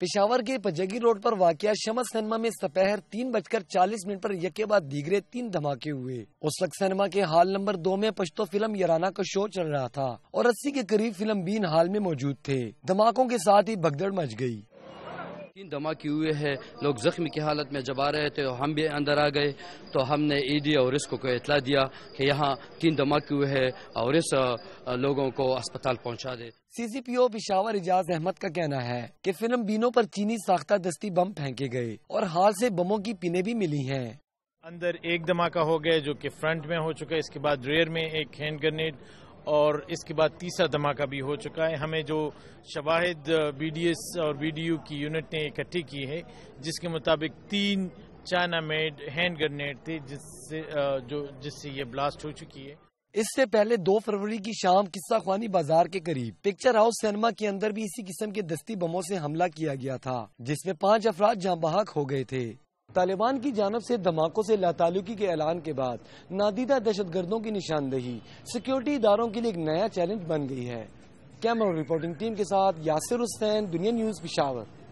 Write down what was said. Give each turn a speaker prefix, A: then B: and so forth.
A: पिशावर के पजगी रोड पर वाक़ शमस सिनेमा में सपहर तीन बजकर चालीस मिनट पर यके बाद दीगरे तीन धमाके हुए उस वक्त सिनेमा के हॉल नंबर दो में पश्तो फिल्म यराना का शो चल रहा था और अस्सी के करीब फिल्म बीन हाल में मौजूद थे धमाकों के साथ ही भगदड़ मच गई
B: तीन धमाके हुए हैं लोग जख्मी की हालत में जब आ रहे थे हम भी अंदर आ गए तो हमने ईडी और इसको को इतला दिया कि यहाँ तीन धमाके हुए हैं और इस लोगों को अस्पताल पहुँचा दे
A: सीसीपीओ पिशावर इजाज अहमद का कहना है कि फिल्म बीनों पर चीनी साख्ता दस्ती बम फेंके गए और हाल से बमों की पिने भी मिली हैं
C: अंदर एक धमाका हो गया जो कि फ्रंट में हो चुका है इसके बाद रेयर में एक हैंड ग्रेनेड और इसके बाद तीसरा धमाका भी हो चुका है हमें जो शवाहिद बीडीएस और बीडीयू की यूनिट ने इकट्ठी की है जिसके मुताबिक तीन चाइना मेड हैंड ग्रेनेड थे जिससे जो जिससे ये ब्लास्ट हो चुकी है
A: इससे पहले दो फरवरी की शाम किस्सा खानी बाजार के करीब पिक्चर हाउस सिनेमा के अंदर भी इसी किस्म के दस्ती बमों से हमला किया गया था जिसमें पांच अफराद जहाँ बहाक हो गए थे तालिबान की जानब से धमाकों से लातालुकी के ऐलान के बाद नादीदा दहशत गर्दों की निशानदेही सिक्योरिटी इदारों के लिए एक नया चैलेंज बन गई है कैमरा रिपोर्टिंग टीम के साथ यासिर हुसैन दुनिया न्यूज़ पिशावर